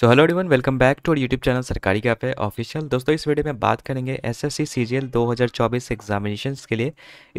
so hello everyone welcome back to YouTube channel Sarkari cafe official दोस्तों इस video में बात करेंगे एसएससी सीजीएल 2024 एग्जामिनेशंस के लिए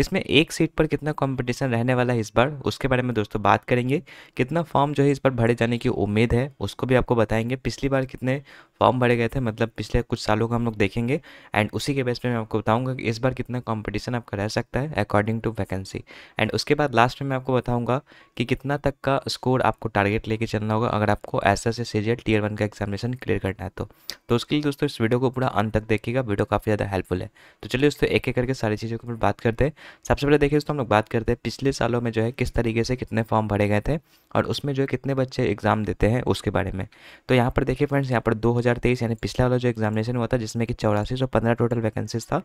इसमें एक सीट पर कितना कंपटीशन रहने वाला है इस बार उसके बारे में दोस्तों बात करेंगे कितना फॉर्म जो है इस बार भरे जाने की उम्मीद है उसको भी आपको बताएंगे पिछली बार कितने फॉर्म भरे गए थे मतलब पिछले कुछ सालों का हम लोग देखेंगे एंड उसी के बेस पर मैं आपको बताऊँगा कि इस बार कितना कॉम्पिटिशन आपका रह सकता है अकॉर्डिंग टू वैकेंसी एंड उसके बाद लास्ट में मैं आपको बताऊँगा कि कितना तक का स्कोर आपको टारगेट लेके चलना होगा अगर आपको एस एस टीयर वन का एग्जामिनेशन क्लियर करना है तो तो उसके लिए दोस्तों इस वीडियो को पूरा अंत तक देखिएगा वीडियो काफ़ी ज़्यादा हेल्पफुल है तो चलिए दोस्तों एक एक करके सारी चीज़ों की बात करते हैं सबसे पहले देखिए दोस्तों हम लोग बात करते हैं पिछले सालों में जो है किस तरीके से कितने फॉर्म भरे गए थे और उसमें जो है कितने बच्चे एग्ज़ाम देते हैं उसके बारे में तो यहाँ पर देखिए फ्रेंड्स यहाँ पर दो यानी पिछला वाला जो एग्जामिनेशन हुआ था जिसमें कि चौरासी टोटल वैकेंसीज था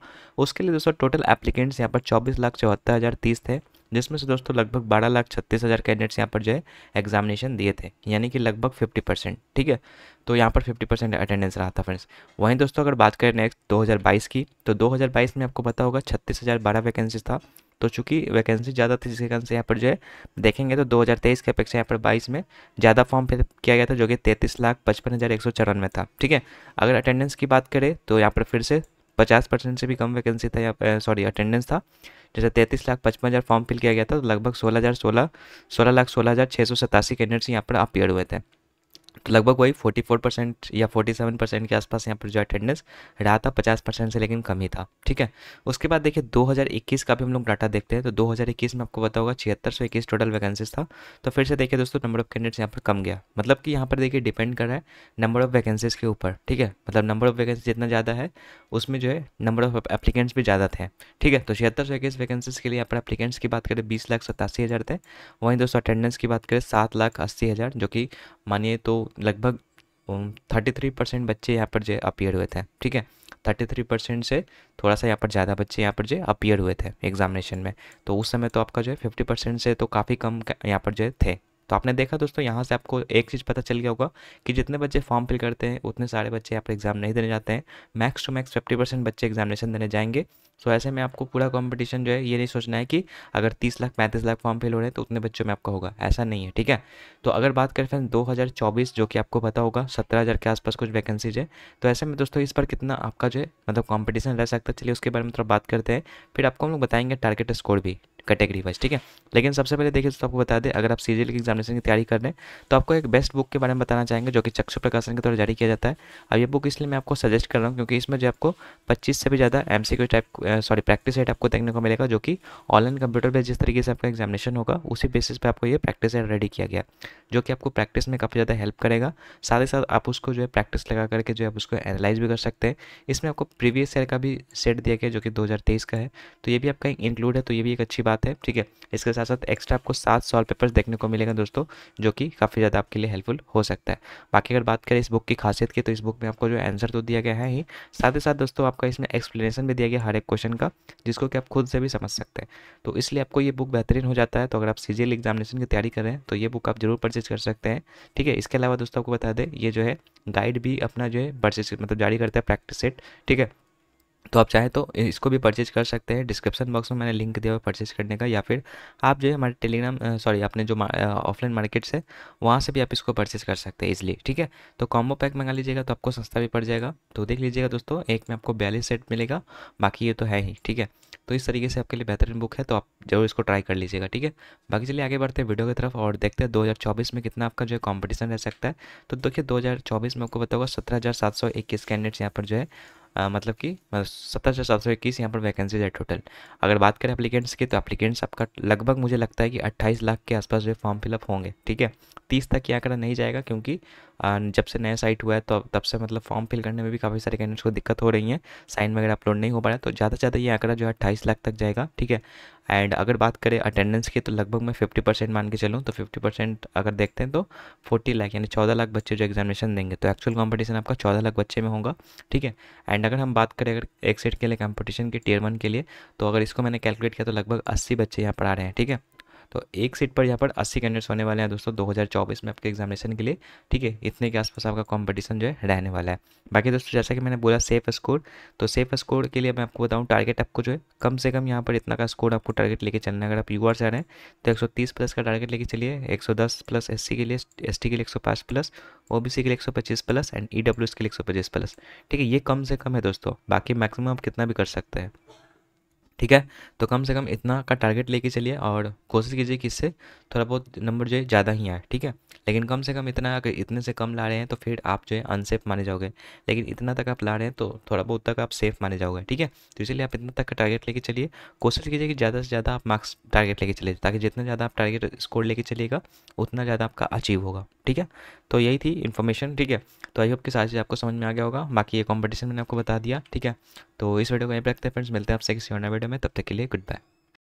उसके लिए दोस्तों टोटल एप्लीकेंट्स यहाँ पर चौबीस थे जिसमें से दोस्तों लगभग बारह लाख छत्तीस हज़ार कैंडिडेट्स यहाँ पर जो है एग्जामिनेशन दिए थे यानी कि लगभग फिफ्टी परसेंट ठीक है तो यहाँ पर फिफ्टी परसेंट अटेंडेंस रहा था फ्रेंड्स वहीं दोस्तों अगर बात करें नेक्स्ट दो हज़ार बाईस की तो दो हज़ार बाईस में आपको पता होगा छत्तीस हज़ार बारह वैकेंसी था तो चूंकि वैकेंसी ज़्यादा थी जिसके कारण से यहाँ पर जो है देखेंगे तो दो हज़ार तेईस की अपेक्षा यहाँ पर बाईस में ज़्यादा फॉर्म फिलअप किया गया था जो कि तैंतीस लाख पचपन हज़ार एक सौ चौरानवे था ठीक है अगर अटेंडेंस की बात करें तो यहाँ पर फिर से पचास परसेंट से भी कम वैकेंसी था या सॉरी अटेंडेंस था जैसे तैंतीस लाख पचपन हज़ार फॉर्म फिल किया गया था तो लगभग सोलह हज़ार सोलह सोलह लाख सोलह हज़ार छः सौ सतासी कैंडिडेट्स यहाँ पर अपियर हुए थे तो लगभग वही 44 परसेंट या 47 परसेंट के आसपास यहाँ पर जो अटेंडेंस रहा था 50 परसेंट से लेकिन कम ही था ठीक है उसके बाद देखिए 2021 का भी हम लोग डाटा देखते हैं तो 2021 में आपको पता होगा छिहत्तर टोटल वैकेंसीज था तो फिर से देखिए दोस्तों नंबर ऑफ कैंडिडेट्स यहाँ पर कम गया मतलब कि यहाँ पर देखिए डिपेंड कर रहा है नंबर ऑफ वैकेंसीज़ के ऊपर ठीक है मतलब नंबर ऑफ वैकेंसी जितना ज़्यादा है उसमें जो है नंबर ऑफ एप्लीकेंट्स भी ज़्यादा थे ठीक है तो छिहत्तर सौ इक्कीस वैकेंसीज़ के लिए यहाँ पर एप्लीकेंट्स की बात करें बीस लाख सतासी हज़ार थे वहीं दोस्तों अटेंडेंस की बात करें सात लाख अस्सी हज़ार जो कि मानिए तो लगभग थर्टी थ्री परसेंट बच्चे यहाँ पर जो अपियर हुए थे ठीक है थर्टी थ्री परसेंट से थोड़ा सा यहाँ पर ज़्यादा बच्चे यहाँ पर जो अपियर हुए थे एग्जामिनेशन में तो उस समय तो आपका जो है फिफ्टी परसेंट से तो काफ़ी कम यहाँ पर जो थे तो आपने देखा दोस्तों यहाँ से आपको एक चीज़ पता चल गया होगा कि जितने बच्चे फॉर्म फिल करते हैं उतने सारे बच्चे यहाँ पर एग्ज़ाम नहीं देने जाते हैं max to max fifty percent बच्चे एग्जामिनेशन देने जाएंगे सो ऐसे में आपको पूरा कंपटीशन जो है ये नहीं सोचना है कि अगर तीस लाख पैंतीस लाख फॉर्म फिल हो रहे हैं तो उतने बच्चों में आपका होगा ऐसा नहीं है ठीक है तो अगर बात करें फ्रेंड दो जो कि आपको पता होगा सत्रह के आसपास कुछ वैकेंसीज है तो ऐसे में दोस्तों इस पर कितना आपका जो है मतलब कॉम्पिटिशन रह सकता है चलिए उसके बारे में थोड़ा बात करते हैं फिर आपको हम लोग बताएंगे टारगेट स्कोर भी कैटेगरी वाइज ठीक है लेकिन सबसे पहले देखिए तो आपको बता दें अगर आप सी की एग्जामिनेशन की तैयारी कर रहे हैं तो आपको एक बेस्ट बुक के बारे में बताना चाहेंगे जो कि चक्षु प्रकाशन के द्वारा जारी किया जाता है अब ये बुक इसलिए मैं आपको सजेस्ट कर रहा हूँ क्योंकि इसमें जो आपको पच्चीस से भी ज़्यादा एम टाइप सॉरी प्रैक्टिस हेट आपको देखने को मिलेगा जो कि ऑनलाइन कंप्यूटर पर जिस तरीके से आपका एग्जामिनेशन होगा उसी बेसिस पर आपको ये प्रैक्टिस हेट रेडी किया गया जो कि आपको प्रैक्टिस में काफ़ी ज़्यादा हेल्प करेगा साथ ही साथ आप उसको जो है प्रैक्टिस लगा करके जो है आप उसको एनालाइज भी कर सकते हैं इसमें आपको प्रीवियस ईयर का भी सेट दिया गया जो कि 2023 का है तो ये भी आपका इंक्लूड है तो ये भी एक अच्छी बात बात है ठीक है इसके साथ साथ एक्स्ट्रा आपको सात सॉल्व पेपर्स देखने को मिलेगा दोस्तों जो कि काफ़ी ज़्यादा आपके लिए हेल्पफुल हो सकता है बाकी अगर बात करें इस बुक की खासियत की तो इस बुक में आपको जो आंसर तो दिया गया है ही साथ ही साथ दोस्तों आपका इसमें एक्सप्लेनेशन भी दिया गया हर एक क्वेश्चन का जिसको कि आप खुद से भी समझ सकते हैं तो इसलिए आपको ये बुक बेहतरीन हो जाता है तो अगर आप सी एग्जामिनेशन e की तैयारी कर रहे हैं तो ये बुक आप जरूर परचेज कर सकते हैं ठीक है इसके अलावा दोस्तों आपको बता दें ये जो है गाइड भी अपना जो है परचेज मतलब जारी करता है प्रैक्टिस सेट ठीक है तो आप चाहें तो इसको भी परचेज कर सकते हैं डिस्क्रिप्शन बॉक्स में मैंने लिंक दिया हुआ परचेज करने का या फिर आप जो है हमारे टेलीग्राम सॉरी अपने जो ऑफलाइन मार्केट्स है वहाँ से भी आप इसको परचेज कर सकते हैं इजिली ठीक है तो कॉम्बो पैक मंगा लीजिएगा तो आपको सस्ता भी पड़ जाएगा तो देख लीजिएगा दोस्तों एक में आपको बयालीस सेट मिलेगा बाकी ये तो है ही ठीक है तो इस तरीके से आपके लिए बेहतरीन बुक है तो आप जरूर इसको ट्राई कर लीजिएगा ठीक है बाकी चलिए आगे बढ़ते हैं वीडियो की तरफ और देखते हैं 2024 में कितना आपका जो है कॉम्पिटिशन रह सकता है तो देखिए 2024 में आपको बताऊंगा सत्रह हज़ार सात सौ इक्कीस कैंडिडेट्स यहाँ पर जो है आ, मतलब कि मतलब सत्रह हज़ार सात सौ इक्कीस यहाँ पर वैकेंसीज है टोटल अगर बात करें अप्लीकेंट्स की तो अप्लीकेंट्स आपका लगभग मुझे लगता है कि अट्ठाईस लाख के आसपास जो फॉर्म फिलअप होंगे ठीक है तीस तक ये आंकड़ा नहीं जाएगा क्योंकि जब से नया साइट हुआ है तो तब से मतलब फॉर्म फिल करने में भी काफ़ी सारे कैंडिडेट्स को दिक्कत हो रही है साइन वगैरह अपलोड नहीं हो पा रहा है तो ज़्यादा से ज़्यादा ये आंकड़ा जो है अट्ठाईस लाख तक जाएगा ठीक है एंड अगर बात करें अटेंडेंस की तो लगभग मैं फिफ्टी परसेंट मान के चलूँ तो फिफ्टी परसेंट अगर देखते हैं तो फोर्टी लाख यानी चौदह लाख बच्चे जो एग्जामिनेशन देंगे तो एक्चुअल कॉम्पिटिशन आपका चौदह लाख बच्चे में होगा ठीक है एंड अगर हम बात करें अगर एक सेट के लिए कॉम्पिटिशन के टीयर वन के लिए तो अगर इसको मैंने कैलकुलेट किया तो लगभग अस्सी बच्चे यहाँ पढ़ा रहे हैं ठीक है तो एक सीट पर यहाँ पर अस्सी कैंडिडेट्स होने वाले हैं दोस्तों दो में आपके एग्जामिनेशन के लिए ठीक है इतने के आसपास आपका कॉम्पिटिशन जो है रहने वाला है बाकी दोस्तों जैसा कि मैंने बोला सेफ स्कोर तो सेफ स्कोर के लिए मैं आपको बताऊँ टारगेट आपको जो है कम से कम यहाँ पर इतना का स्कोर आपको टारगेट लेके चलना है अगर आप यू से आ रहे हैं तो एक प्लस का टारगेट लेके चलिए एक प्लस एस के लिए एस के लिए एक प्लस ओ के लिए एक प्लस एंड ई के लिए एक प्लस ठीक है ये कम से कम है दोस्तों बाकी मैक्सिमम आप कितना भी कर सकते हैं ठीक है तो कम से कम इतना का टारगेट लेके चलिए और कोशिश कीजिए कि इससे थोड़ा बहुत नंबर जो है ज़्यादा ही आए ठीक है लेकिन कम से कम इतना अगर इतने से कम ला रहे हैं तो फिर आप जो है अनसेफ माने जाओगे लेकिन इतना तक आप ला रहे हैं तो थोड़ा बहुत तक आप सेफ माने जाओगे ठीक है तो इसीलिए आप इतना तक का टारगेट लेके चलिए कोशिश कीजिए कि ज़्यादा से ज़्यादा आप मार्क्स टारगेट लेके चलिए ताकि जितना ज़्यादा आप टारगेट स्कोर लेके चलिएगा उतना ज़्यादा आपका अचीव होगा ठीक है तो यही थी इन्फॉर्मेशन ठीक है तो आई होप कि सारी चीज़ आपको समझ में आ गया होगा बाकी ये कॉम्पिटिशन मैंने आपको बता दिया ठीक है तो इस वीडियो को यहीं पर रखते हैं फ्रेंड्स मिलते हैं आपसे किसी और वीडियो में तब तक के लिए गुड बाय